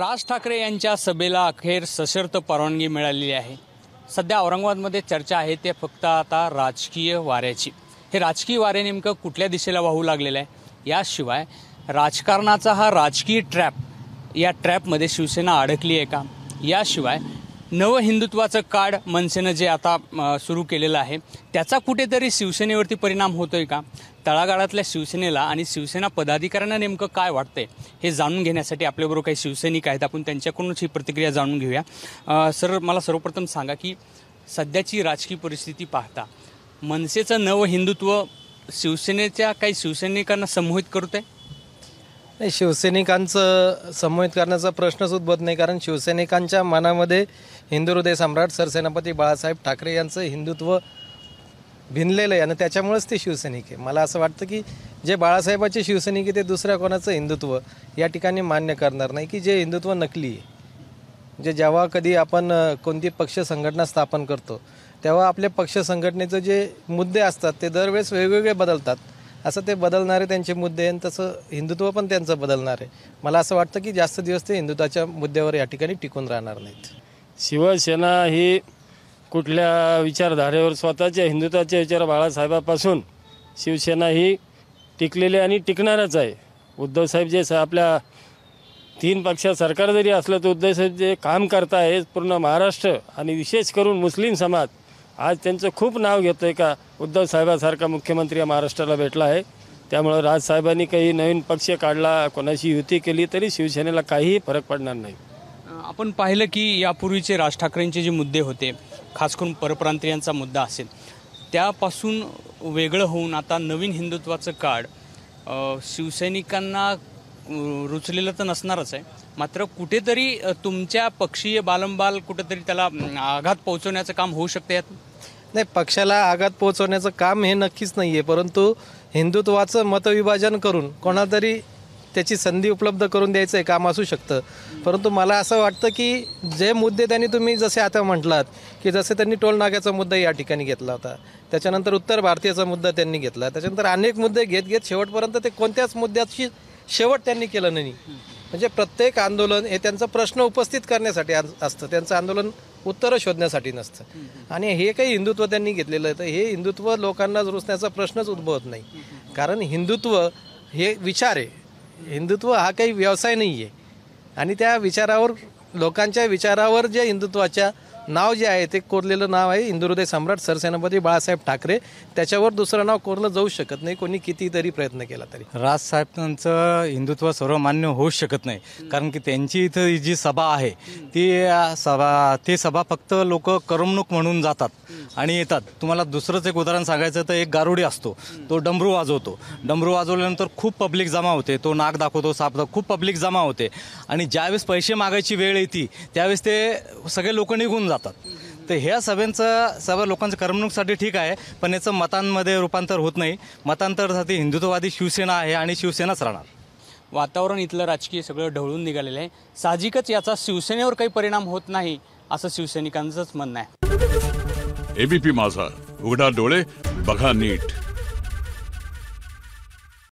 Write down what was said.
राज ठाकरे यांच्या सभेला अखेर सशर्त परवानगी मिळालेली आहे सध्या औरंगाबादमध्ये चर्चा आहे ते फक्त आता राजकीय वाऱ्याची हे राजकीय वारे नेमकं कुठल्या दिशेला वाहू लागलेलं आहे याशिवाय राजकारणाचा हा राजकीय ट्रॅप या ट्रॅपमध्ये शिवसेना अडकली आहे का याशिवाय हिंदुत्वाचं कार्ड मनसेनं जे आता सुरू केलेलं आहे त्याचा कुठेतरी शिवसेनेवरती परिणाम होतो आहे का तळागाळातल्या शिवसेनेला आणि शिवसेना पदाधिकाऱ्यांना नेमकं काय वाटतंय हे जाणून घेण्यासाठी आपल्याबरोबर काही शिवसैनिक आहेत आपण त्यांच्याकडूनच ही प्रतिक्रिया जाणून घेऊया सर मला सर्वप्रथम सांगा की सध्याची राजकीय परिस्थिती पाहता मनसेचं हिंदुत्व शिवसेनेच्या काही शिवसैनिकांना संमोहित करत आहे नाही शिवसैनिकांचं समन्वित करण्याचा प्रश्नच उद्भवत नाही कारण शिवसैनिकांच्या मनामध्ये हिंदू हृदय सम्राट सरसेनापती बाळासाहेब ठाकरे यांचं हिंदुत्व भिनलेलं आहे आणि त्याच्यामुळेच ते शिवसैनिक आहे मला असं वाटतं की जे बाळासाहेबाचे शिवसैनिक आहे ते दुसऱ्या कोणाचं हिंदुत्व या ठिकाणी मान्य करणार नाही की जे हिंदुत्व नकली आहे जे म्हणजे जेव्हा कधी आपण कोणती पक्ष संघटना स्थापन करतो तेव्हा आपल्या पक्ष संघटनेचे जे मुद्दे असतात ते दरवेळेस वेगवेगळे बदलतात असं ते बदलणारे त्यांचे मुद्दे आणि तसं हिंदुत्व पण त्यांचं बदलणार आहे मला असं वाटतं की जास्त दिवस ते हिंदुत्वाच्या मुद्द्यावर या ठिकाणी टिकून राहणार नाहीत शिवसेना ही कुठल्या विचारधारेवर स्वतःच्या हिंदुत्वाच्या विचार बाळासाहेबापासून शिवसेना ही टिकलेली आणि टिकणारच आहे उद्धवसाहेब जे आपल्या तीन पक्षात सरकार जरी असलं तर उद्धवसाहेब जे काम करत आहे पूर्ण महाराष्ट्र आणि विशेष करून मुस्लिम समाज आज त्यांचं खूप नाव घेतो आहे का उद्धव साहेबासारखा मुख्यमंत्री या महाराष्ट्राला भेटला आहे त्यामुळं राजसाहेबांनी काही नवीन पक्ष काढला कोणाशी युती केली तरी शिवसेनेला काहीही फरक पडणार नाही आपण पाहिलं की यापूर्वीचे राज ठाकरेंचे जे मुद्दे होते खास करून परप्रांतीयांचा मुद्दा असेल त्यापासून वेगळं होऊन आता नवीन हिंदुत्वाचं कार्ड शिवसैनिकांना रुचलेलं तर नसणारच आहे मात्र कुठेतरी तुमच्या पक्षीय बालंबाल कुठेतरी त्याला आघात पोहोचवण्याचं काम होऊ शकते यात नाही पक्षाला आघात पोहोचवण्याचं काम हे नक्कीच नाही आहे परंतु हिंदुत्वाचं मतविभाजन करून कोणातरी त्याची संधी उपलब्ध करून द्यायचं आहे काम असू शकतं परंतु मला असं वाटतं की जे मुद्दे त्यांनी तुम्ही जसे आता म्हटलात की जसे त्यांनी टोलनाक्याचा मुद्दा या ठिकाणी घेतला होता त्याच्यानंतर उत्तर भारतीयाचा मुद्दा त्यांनी घेतला त्याच्यानंतर अनेक मुद्दे घेत घेत शेवटपर्यंत ते कोणत्याच मुद्द्याशी शेवट त्यांनी केलं नाही म्हणजे प्रत्येक आंदोलन हे त्यांचा प्रश्न उपस्थित करण्यासाठी असतं त्यांचं आंदोलन उत्तरं शोधण्यासाठी नसतं आणि हे काही हिंदुत्व त्यांनी घेतलेलं आहे तर हे हिंदुत्व लोकांना रुचण्याचा प्रश्नच उद्भवत नाही कारण हिंदुत्व हे विचार आहे हिंदुत्व हा काही व्यवसाय नाही आहे आणि त्या विचारावर लोकांच्या विचारावर जे हिंदुत्वाच्या नाव जे आहे ते कोरलेलं नाव आहे इंदुहृदय सम्राट सरसेनापती बाळासाहेब ठाकरे त्याच्यावर दुसरं नाव कोरलं जाऊ शकत नाही कोणी कितीतरी प्रयत्न केला तरी राजसाहेबांचं हिंदुत्व सर्वमान्य होऊ शकत नाही कारण की त्यांची इथं जी सभा आहे ती सभा ती सभा फक्त लोक करमणूक म्हणून जातात आणि येतात तुम्हाला दुसरंच एक उदाहरण सांगायचं तर एक गारुडी असतो तो डमरू वाजवतो डमरू वाजवल्यानंतर खूप पब्लिक जमा होते तो नाक दाखवतो साप खूप पब्लिक जमा होते आणि ज्यावेळेस पैसे मागायची वेळ येते त्यावेळेस ते सगळे लोक निघून जातात तर ह्या सभेंचं सर्व लोकांचं करमणूकसाठी ठीक आहे पण याचं मतांमध्ये रूपांतर होत नाही मतांतरसाठी हिंदुत्ववादी शिवसेना आहे आणि शिवसेनाच राहणार वातावरण इथलं राजकीय सगळं ढवळून निघालेलं आहे साहजिकच याचा शिवसेनेवर काही परिणाम होत नाही असं शिवसैनिकांचंच म्हणणं आहे एबीपी माझा उघडा डोळे बघा नीट